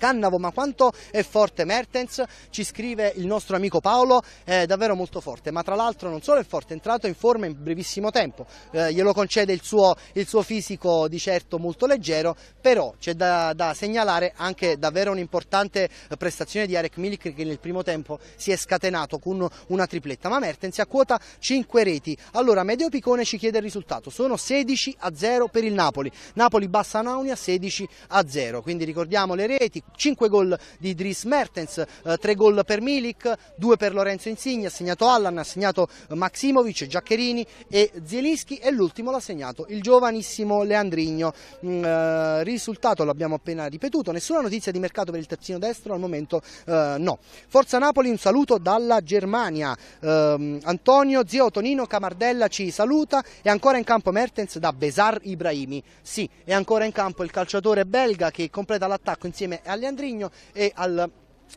Cannavo, ma quanto è forte Mertens, ci scrive il nostro amico Paolo, è davvero molto forte, ma tra l'altro non solo è forte, è entrato in forma in brevissimo tempo, eh, glielo concede il suo, il suo, fisico di certo molto leggero, però c'è da, da segnalare anche davvero un'importante prestazione di Arek Milik che nel primo tempo si è scatenato con una tripletta, ma Mertens a quota 5 reti. Allora Medio Picone ci chiede il risultato, sono 16 a 0 per il Napoli, Napoli Bassa Naunia 16 a 0, quindi ricordiamo le reti, 5 gol di Dries Mertens, 3 eh, gol per Milik, 2 per Lorenzo Insigne, ha segnato Allan, ha segnato eh, Maximovic, Giaccherini e Zielinski e l'ultimo l'ha segnato il giovanissimo Leandrigno. Mm, eh, risultato l'abbiamo appena ripetuto, nessuna notizia di mercato per il terzino destro al momento no. Forza Napoli, un saluto dalla Germania. Ehm, Antonio, zio Tonino Camardella ci saluta e ancora in campo Mertens da Besar Ibrahimi. Sì, è ancora in campo il calciatore belga che completa l'attacco insieme a Leandrigno e al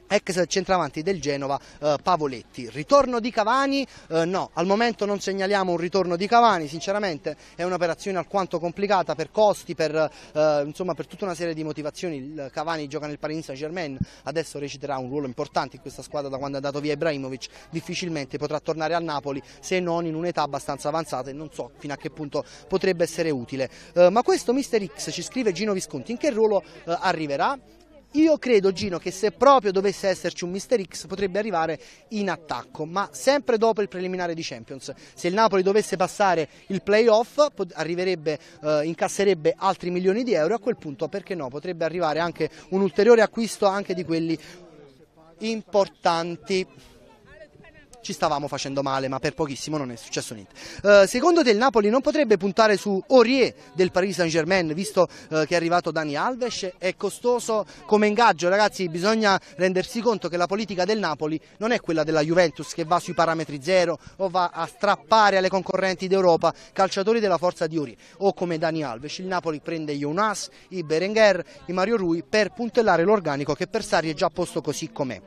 ex centravanti del Genova eh, Pavoletti. Ritorno di Cavani? Eh, no, al momento non segnaliamo un ritorno di Cavani, sinceramente è un'operazione alquanto complicata per costi, per, eh, insomma, per, tutta una serie di motivazioni. Il Cavani gioca nel Paris Saint Germain, adesso reciterà un ruolo importante in questa squadra da quando è andato via Ibrahimovic, difficilmente potrà tornare al Napoli se non in un'età abbastanza avanzata e non so fino a che punto potrebbe essere utile. Eh, ma questo Mister X ci scrive Gino Visconti, in che ruolo eh, arriverà? Io credo Gino che se proprio dovesse esserci un Mister X potrebbe arrivare in attacco, ma sempre dopo il preliminare di Champions. Se il Napoli dovesse passare il playoff arriverebbe, eh, incasserebbe altri milioni di euro, a quel punto perché no, potrebbe arrivare anche un ulteriore acquisto anche di quelli importanti ci stavamo facendo male, ma per pochissimo non è successo niente. Eh, secondo te il Napoli non potrebbe puntare su Aurier del Paris Saint Germain, visto eh, che è arrivato Dani Alves? È costoso come ingaggio, ragazzi, bisogna rendersi conto che la politica del Napoli non è quella della Juventus che va sui parametri zero o va a strappare alle concorrenti d'Europa calciatori della forza di Aurier o come Dani Alves. Il Napoli prende Jonas, i Berenguer, i Mario Rui per puntellare l'organico che per Sari è già posto così com'è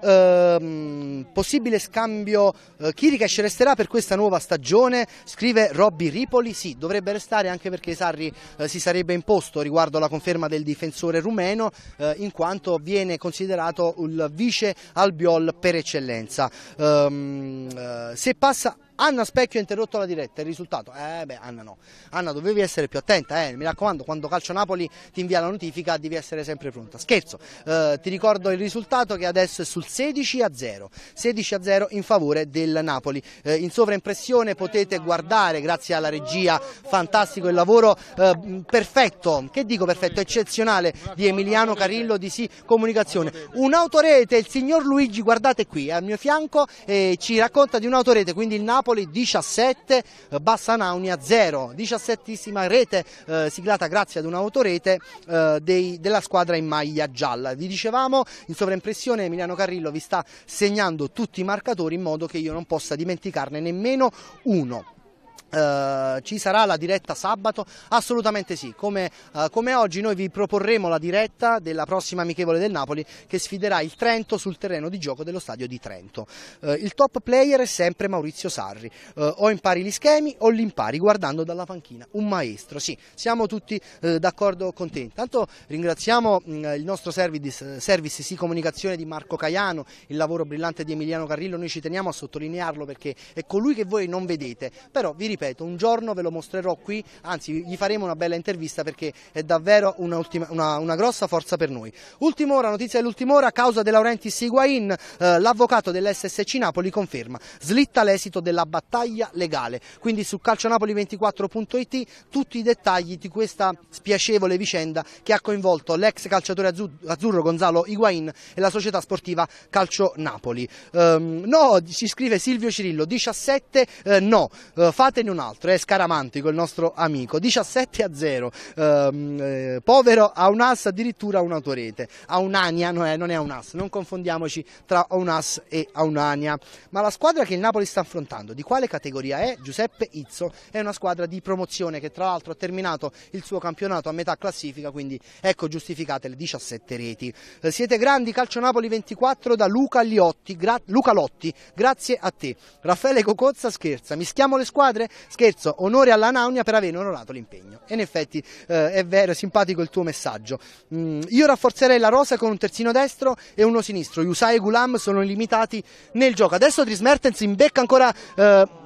ehm, possibile scambio eh, Chiricash resterà per questa nuova stagione, scrive Robby Ripoli, sì dovrebbe restare anche perché Sarri eh, si sarebbe imposto riguardo alla conferma del difensore rumeno eh, in quanto viene considerato il vice Albiol per eccellenza. Ehm, eh, se passa Anna Specchio ha interrotto la diretta, il risultato? Eh beh Anna no, Anna dovevi essere più attenta, eh. mi raccomando quando Calcio Napoli ti invia la notifica devi essere sempre pronta, scherzo, eh, ti ricordo il risultato che adesso è sul 16 a 0, 16 a 0 in favore del Napoli. Eh, in sovraimpressione potete guardare, grazie alla regia, fantastico il lavoro eh, perfetto, che dico perfetto, eccezionale di Emiliano Carillo di Sì Comunicazione. Un'autorete, il signor Luigi, guardate qui, eh, al mio fianco, eh, ci racconta di un'autorete, quindi il Napoli 17, a 0, 17esima rete eh, siglata grazie ad un'autorete eh, dei, della squadra in maglia gialla. Vi dicevamo in sovraimpressione Emiliano Carrillo Cirillo vi sta segnando tutti i marcatori in modo che io non possa dimenticarne nemmeno uno. Eh, ci sarà la diretta sabato? Assolutamente sì, come, uh, come, oggi noi vi proporremo la diretta della prossima amichevole del Napoli che sfiderà il Trento sul terreno di gioco dello stadio di Trento. Uh, il top player è sempre Maurizio Sarri, o impari gli schemi o li impari guardando dalla panchina, un maestro, sì, siamo tutti d'accordo con te. Intanto ringraziamo mm, il nostro service, service sì, comunicazione di Marco Caiano, il lavoro brillante di Emiliano Carrillo, noi ci teniamo a sottolinearlo perché è colui che voi non vedete, però vi ripeto ripeto, un giorno ve lo mostrerò qui, anzi gli faremo una bella intervista perché è davvero una, ultima, una, una grossa forza per noi. Ultima ora, notizia dell'ultima ora, causa De Laurentiis Higuain, eh, l'avvocato dell'SSC Napoli conferma, slitta l'esito della battaglia legale, quindi su calcionapoli24.it tutti i dettagli di questa spiacevole vicenda che ha coinvolto l'ex calciatore azzurro Gonzalo Higuain e la società sportiva Calcio Napoli. Um, no, ci scrive Silvio Cirillo, 17 eh, no, uh, fate viene un altro, è Scaramantico, il nostro amico, 17 a 0, ehm, eh, povero ha un ass, addirittura un'autorete, ha un'ania, non è, eh, non è un ass, non confondiamoci tra un ass e un'ania, ma la squadra che il Napoli sta affrontando, di quale categoria è? Giuseppe Izzo, è una squadra di promozione che tra l'altro ha terminato il suo campionato a metà classifica, quindi ecco giustificate le 17 reti. Eh, siete grandi, Calcio Napoli 24 da Luca, Liotti, Luca Lotti, grazie a te. Raffaele Cocozza scherza, mischiamo le squadre? Scherzo, onore alla Naunia per aver onorato l'impegno. E in effetti eh, è vero, è simpatico il tuo messaggio. Mm, io rafforzerei la rosa con un terzino destro e uno sinistro. Yusai e Gulam sono limitati nel gioco. Adesso Dries Mertens in becca ancora... Eh,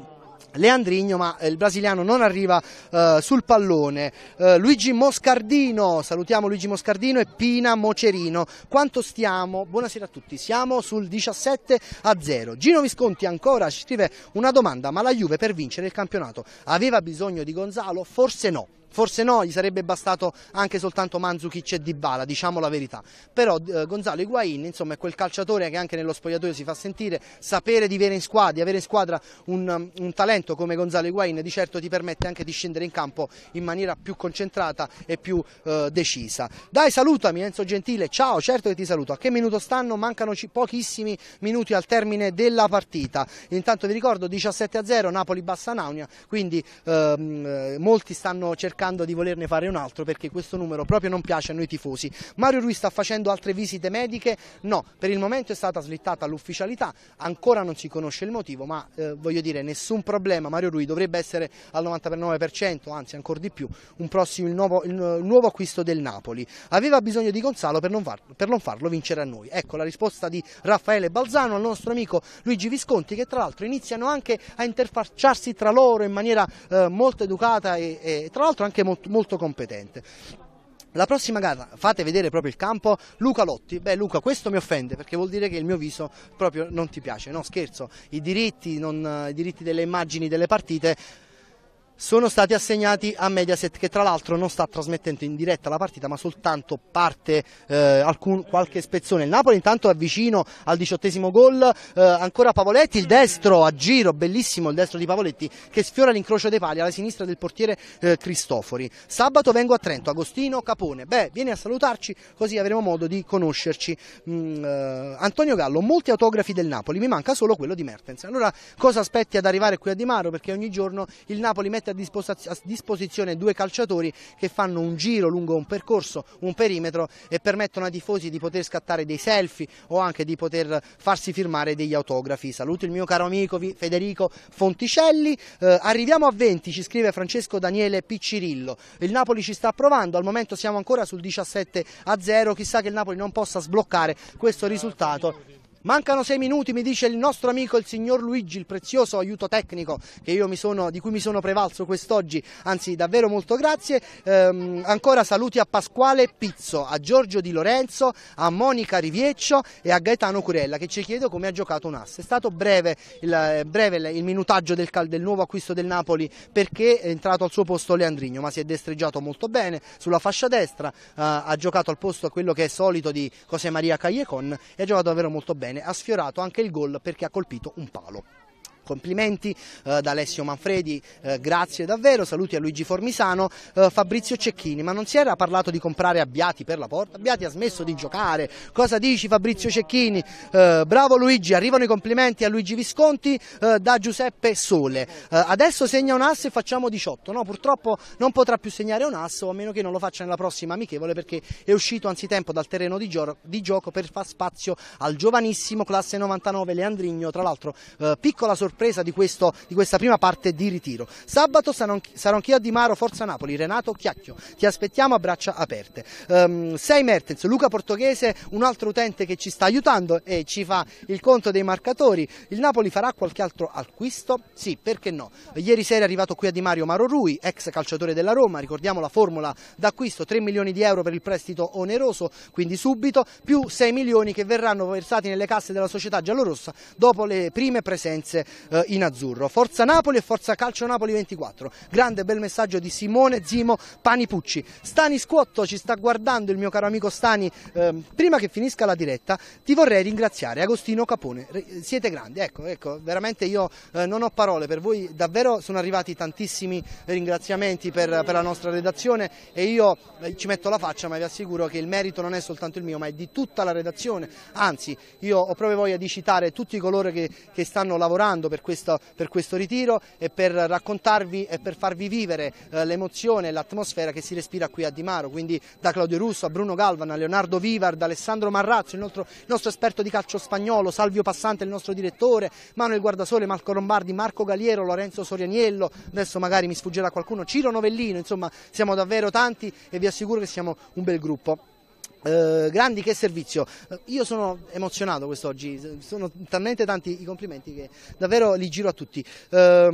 Leandrigno ma eh, il brasiliano non arriva eh, sul pallone eh, Luigi Moscardino salutiamo Luigi Moscardino e Pina Mocerino quanto stiamo? Buonasera a tutti siamo sul 17 a 0 Gino Visconti ancora ci scrive una domanda ma la Juve per vincere il campionato aveva bisogno di Gonzalo? Forse no Forse no, gli sarebbe bastato anche soltanto Manzukic e Dybala, diciamo la verità. Però eh, Gonzalo Higuain, insomma, è quel calciatore che anche nello spogliatoio si fa sentire, sapere di avere in squadra, di avere in squadra un, um, un talento come Gonzalo Higuain di certo ti permette anche di scendere in campo in maniera più concentrata e più eh, decisa. Dai, salutami Enzo Gentile, ciao, certo che ti saluto. A che minuto stanno? Mancano pochissimi minuti al termine della partita. Intanto vi ricordo 17 a 0 napoli bassa Naunia, quindi ehm, eh, molti stanno cercando cercando di volerne fare un altro perché questo numero proprio non piace a noi tifosi. Mario Rui sta facendo altre visite mediche? No, per il momento è stata slittata l'ufficialità, ancora non si conosce il motivo, ma eh, voglio dire nessun problema, Mario Rui dovrebbe essere al 99%, anzi ancora di più, un prossimo, il nuovo, il nuovo acquisto del Napoli. Aveva bisogno di Gonzalo per non, farlo, per non farlo vincere a noi. Ecco la risposta di Raffaele Balzano al nostro amico Luigi Visconti che tra l'altro iniziano anche a interfacciarsi tra loro in maniera eh, molto educata e, e tra l'altro anche anche molto, molto competente. La prossima gara, fate vedere proprio il campo, Luca Lotti, beh Luca questo mi offende perché vuol dire che il mio viso proprio non ti piace, no scherzo, i diritti, non, i diritti delle immagini delle partite sono stati assegnati a Mediaset che tra l'altro non sta trasmettendo in diretta la partita ma soltanto parte eh, alcun, qualche spezzone. Il Napoli intanto è vicino al diciottesimo gol, eh, ancora Pavoletti, il destro a giro, bellissimo il destro di Pavoletti che sfiora l'incrocio dei pali alla sinistra del portiere eh, Cristofori. Sabato vengo a Trento, Agostino Capone, beh vieni a salutarci così avremo modo di conoscerci. Mm, eh, Antonio Gallo, molti autografi del Napoli, mi manca solo quello di Mertens. Allora cosa aspetti ad arrivare qui a Di Maro perché ogni giorno il Napoli mette mette a, a disposizione due calciatori che fanno un giro lungo un percorso, un perimetro e permettono ai tifosi di poter scattare dei selfie o anche di poter farsi firmare degli autografi. Saluto il mio caro amico Federico Fonticelli, eh, arriviamo a 20, ci scrive Francesco Daniele Piccirillo, il Napoli ci sta provando, al momento siamo ancora sul 17 a 0, chissà che il Napoli non possa sbloccare questo risultato Mancano sei minuti, mi dice il nostro amico il signor Luigi, il prezioso aiuto tecnico sono, di cui mi sono prevalso quest'oggi, anzi davvero molto grazie. Ehm, ancora saluti a Pasquale Pizzo, a Giorgio Di Lorenzo, a Monica Rivieccio e a Gaetano Curella che ci chiedo come ha giocato un asse. È stato breve il, eh, breve il minutaggio del, del, nuovo acquisto del Napoli perché è entrato al suo posto Leandrigno, ma si è destreggiato molto bene sulla fascia destra, eh, ha giocato al posto quello che è solito di José Maria Cagliecon e ha giocato davvero molto bene bene, ha sfiorato anche il gol perché ha colpito un palo. Complimenti eh, da Alessio Manfredi, eh, grazie davvero, saluti a Luigi Formisano, eh, Fabrizio Cecchini, ma non si era parlato di comprare Abbiati per la porta? Abbiati ha smesso di giocare, cosa dici Fabrizio Cecchini? Eh, bravo Luigi, arrivano i complimenti a Luigi Visconti eh, da Giuseppe Sole, eh, adesso segna un asso e facciamo 18, no? purtroppo non potrà più segnare un asso a meno che non lo faccia nella prossima amichevole perché è uscito anzitempo dal terreno di, gio di gioco per far spazio al giovanissimo classe 99 Leandrigno, tra l'altro piccola sorpresa sorpresa di, questo, di questa prima parte di ritiro. Sabato sarò anch'io a Di Maro, Forza Napoli, Renato Chiacchio, ti aspettiamo a braccia aperte. Um, sei Mertens, Luca Portoghese, un altro utente che ci sta aiutando e ci fa il conto dei marcatori. Il Napoli farà qualche altro acquisto? Sì, perché no? Ieri sera è arrivato qui a Di Mario Maro Rui, ex calciatore della Roma, ricordiamo la formula d'acquisto, 3 milioni di euro per il prestito oneroso, quindi subito, più 6 milioni che verranno versati nelle casse della società giallorossa dopo le prime presenze eh, in azzurro. Forza Napoli e Forza Calcio Napoli 24. Grande bel messaggio di Simone Zimo Panipucci. Stani Scuotto ci sta guardando il mio caro amico Stani. Eh, prima che finisca la diretta ti vorrei ringraziare Agostino Capone. Siete grandi, ecco, ecco veramente io eh, non ho parole per voi, davvero sono arrivati tantissimi ringraziamenti per, per la nostra redazione e io eh, ci metto la faccia ma vi assicuro che il merito non è soltanto il mio ma è di tutta la redazione, anzi io ho proprio voglia di citare tutti coloro che, che stanno lavorando per questo, per questo ritiro e per raccontarvi e per farvi vivere eh, l'emozione e l'atmosfera che si respira qui a Di Maro, quindi da Claudio Russo a Bruno Galvan, a Leonardo Vivard, Alessandro Marrazzo, il nostro, il nostro esperto di calcio spagnolo, Salvio Passante, il nostro direttore, Manuel Guardasole, Marco Lombardi, Marco Galiero, Lorenzo Sorianiello, adesso magari mi sfuggerà qualcuno, Ciro Novellino, insomma siamo davvero tanti e vi assicuro che siamo un bel gruppo. Eh, grandi che servizio, eh, io sono emozionato quest'oggi, sono talmente tanti i complimenti che davvero li giro a tutti. Eh,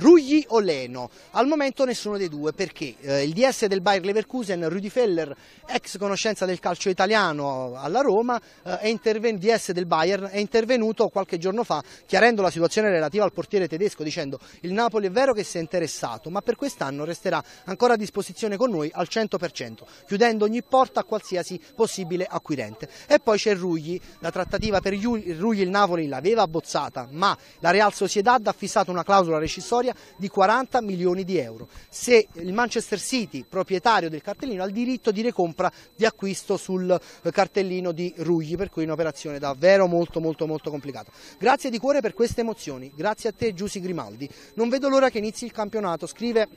Rugli o Leno? Al momento nessuno dei due perché eh, il DS del Bayer Leverkusen, Rudy Feller, ex conoscenza del calcio italiano alla Roma, eh, interven- DS del Bayern, è intervenuto qualche giorno fa chiarendo la situazione relativa al portiere tedesco dicendo il Napoli è vero che si è interessato ma per quest'anno resterà ancora a disposizione con noi al 100%, chiudendo ogni porta a qualsiasi qualsiasi possibile acquirente. E poi c'è Rugli, la trattativa per Rugli il Napoli l'aveva abbozzata, ma la Real Sociedad ha fissato una clausola rescissoria di 40 milioni di euro. Se il Manchester City, proprietario del cartellino, ha il diritto di recompra di acquisto sul eh, cartellino di Rugli, per cui un'operazione davvero molto molto molto complicata. Grazie di cuore per queste emozioni, grazie a te Giussi Grimaldi. Non vedo l'ora che inizi il campionato, scrive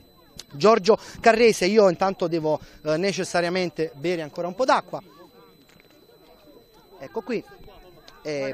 Giorgio Carrese, io intanto devo eh, necessariamente bere ancora un po' d'acqua. Ecco qui, eh,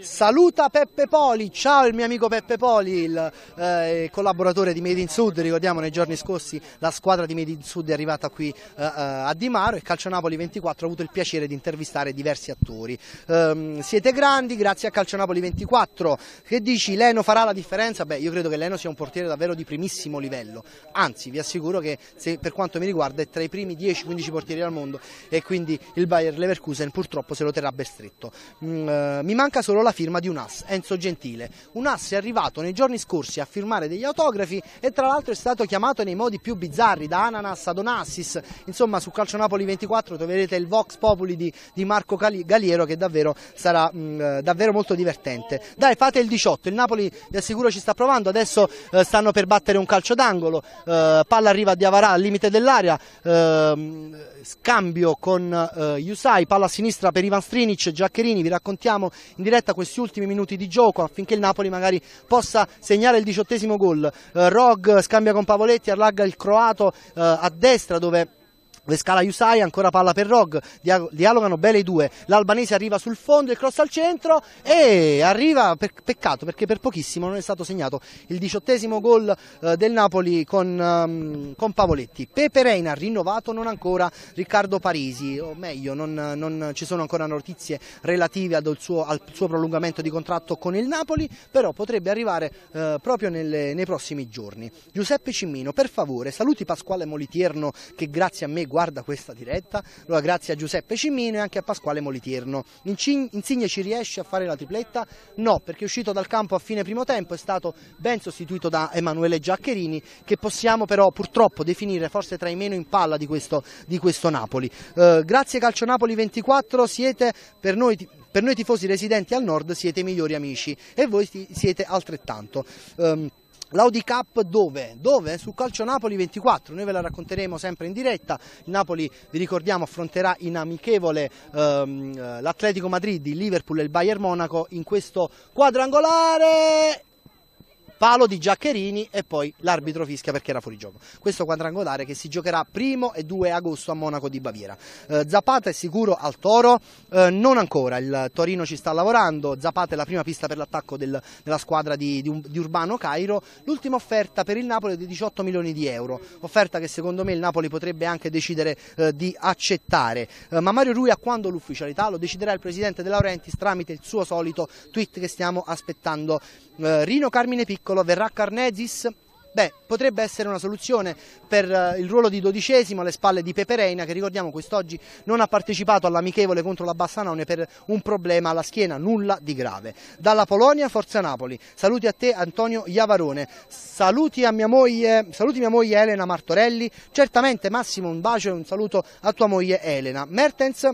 saluta Peppe Poli, ciao il mio amico Peppe Poli, il eh, collaboratore di Made in Sud, ricordiamo nei giorni scorsi la squadra di Made in Sud è arrivata qui eh, eh a Di Maro e Calcionapoli 24 ha avuto il piacere di intervistare diversi attori. Ehm, siete grandi, grazie a Calcionapoli 24, che dici Leno farà la differenza? Beh io credo che Leno sia un portiere davvero di primissimo livello, anzi vi assicuro che se, per quanto mi riguarda è tra i primi 10-15 portieri al mondo e quindi il Bayer Leverkusen purtroppo se lo terrà ben stretto. Mm, Ehm, mi manca solo la firma di un ass, Enzo Gentile. Un ass è arrivato nei giorni scorsi a firmare degli autografi e tra l'altro è stato chiamato nei modi più bizzarri, da Ananas ad Onassis. Insomma, su Calcio Napoli 24 troverete il Vox Populi di, di Marco Cali- Galiero che davvero sarà mh, mm, eh, davvero molto divertente. Dai, fate il 18, il Napoli vi assicuro ci sta provando, adesso eh, stanno per battere un calcio d'angolo, eh, palla arriva a Diavarà al limite dell'area, ehm, scambio con eh, Yusai, palla a sinistra per Ivan Strinic, Giaccherini vi racconto raccontiamo in diretta questi ultimi minuti di gioco affinché il Napoli magari possa segnare il diciottesimo gol. Eh, Rog scambia con Pavoletti, allarga il croato eh, a destra dove le scala Yusai, ancora palla per Rog, dialogano bene i due, l'albanese arriva sul fondo, il cross al centro e arriva, per, peccato perché per pochissimo non è stato segnato il diciottesimo gol eh, del Napoli con, um, con, Pavoletti. Pepe Reina rinnovato, non ancora Riccardo Parisi, o meglio non, non ci sono ancora notizie relative suo, al suo, prolungamento di contratto con il Napoli, però potrebbe arrivare eh, proprio nelle, nei prossimi giorni. Giuseppe Cimmino, per favore saluti Pasquale Molitierno che grazie a me guarda questa diretta. Allora grazie a Giuseppe Cimmino e anche a Pasquale Molitierno. Insigne ci riesce a fare la tripletta? No, perché è uscito dal campo a fine primo tempo, è stato ben sostituito da Emanuele Giaccherini che possiamo però purtroppo definire forse tra i meno in palla di questo, di questo Napoli. Eh, grazie Calcio Napoli 24, siete per noi per noi tifosi residenti al nord siete i migliori amici e voi siete altrettanto. Um, L'Audi Cup dove? Dove? Su Calcio Napoli 24, noi ve la racconteremo sempre in diretta, il Napoli vi ricordiamo affronterà in amichevole ehm, eh, l'Atletico Madrid, il Liverpool e il Bayern Monaco in questo quadrangolare palo di Giaccherini e poi l'arbitro fischia perché era fuori gioco. Questo quadrangolare che si giocherà primo e 2 agosto a Monaco di Baviera. Eh, Zapata è sicuro al Toro? Eh, non ancora, il Torino ci sta lavorando, Zapata è la prima pista per l'attacco del, della squadra di, di, di Urbano Cairo, l'ultima offerta per il Napoli è di 18 milioni di euro, offerta che secondo me il Napoli potrebbe anche decidere eh, di accettare, eh, ma Mario Rui a quando l'ufficialità lo deciderà il presidente De Laurentiis tramite il suo solito tweet che stiamo aspettando. Eh, Rino Carmine Picco piccolo verrà Carnesis Beh, potrebbe essere una soluzione per eh, il ruolo di dodicesimo alle spalle di Pepereina che ricordiamo quest'oggi non ha partecipato all'amichevole contro la Bassanone per un problema alla schiena, nulla di grave. Dalla Polonia, Forza Napoli. Saluti a te Antonio Iavarone, saluti a mia moglie, saluti mia moglie Elena Martorelli, certamente Massimo un bacio e un saluto a tua moglie Elena. Mertens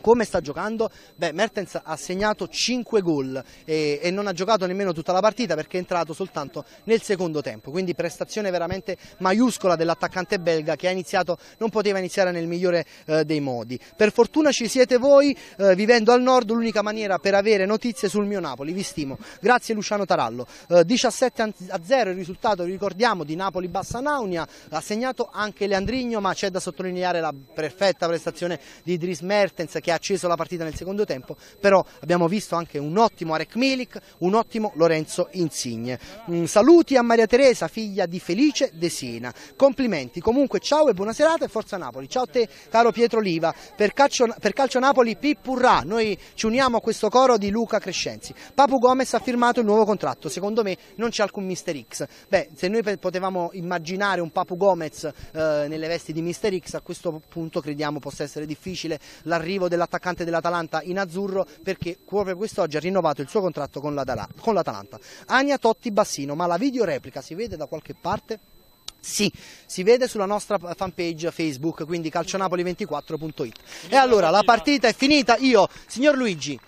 come sta giocando? Beh, Mertens ha segnato 5 gol e, e, non ha giocato nemmeno tutta la partita perché è entrato soltanto nel secondo tempo, quindi prestazione veramente maiuscola dell'attaccante belga che ha iniziato, non poteva iniziare nel migliore eh, dei modi. Per fortuna ci siete voi, eh, vivendo al nord, l'unica maniera per avere notizie sul mio Napoli, vi stimo. Grazie Luciano Tarallo. Eh, 17 a 0 il risultato, ricordiamo, di Napoli-Bassa Naunia, ha segnato anche Leandrigno ma c'è da sottolineare la perfetta prestazione di Dries Mertens che che ha acceso la partita nel secondo tempo, però abbiamo visto anche un ottimo Arek Milik, un ottimo Lorenzo Insigne. Mm, saluti a Maria Teresa, figlia di Felice De Siena. Complimenti, comunque ciao e buona serata e forza Napoli. Ciao a te caro Pietro Liva, per calcio, per calcio Napoli Pippurrà, noi ci uniamo a questo coro di Luca Crescenzi. Papu Gomez ha firmato il nuovo contratto, secondo me non c'è alcun Mister X. Beh, se noi potevamo immaginare un Papu Gomez eh, nelle vesti di Mister X, a questo punto crediamo possa essere difficile l'arrivo della dell'attaccante dell'Atalanta in azzurro perché proprio quest'oggi ha rinnovato il suo contratto con l'Atalanta. Ania Totti Bassino, ma la videoreplica si vede da qualche parte? Sì, si vede sulla nostra fanpage Facebook, quindi calcionapoli24.it. E allora la partita è finita, io, signor Luigi,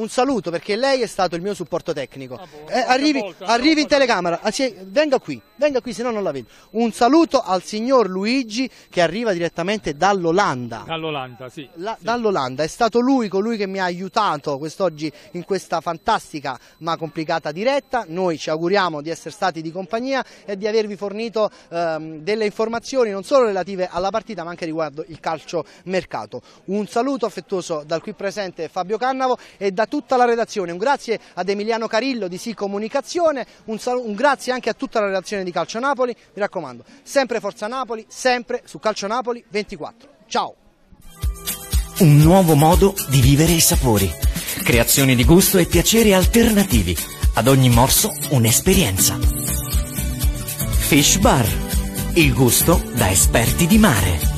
un saluto perché lei è stato il mio supporto tecnico. Ah, boh, eh, arrivi, volta, arrivi in telecamera, ah, venga qui, venga qui, se no non la vedo. Un saluto al signor Luigi che arriva direttamente dall'Olanda. Dall'Olanda, sì. sì. Dall'Olanda, è stato lui colui che mi ha aiutato quest'oggi in questa fantastica ma complicata diretta. Noi ci auguriamo di essere stati di compagnia e di avervi fornito ehm, delle informazioni non solo relative alla partita ma anche riguardo il calcio mercato. Un saluto affettuoso dal qui presente Fabio Cannavo e da tutta la redazione, un grazie ad Emiliano Carillo di Sì Comunicazione, un, un grazie anche a tutta la redazione di Calcio Napoli, mi raccomando, sempre Forza Napoli, sempre su Calcio Napoli 24. Ciao! Un nuovo modo di vivere i sapori, creazioni di gusto e piaceri alternativi, ad ogni morso un'esperienza. Fish Bar, il gusto da esperti di mare.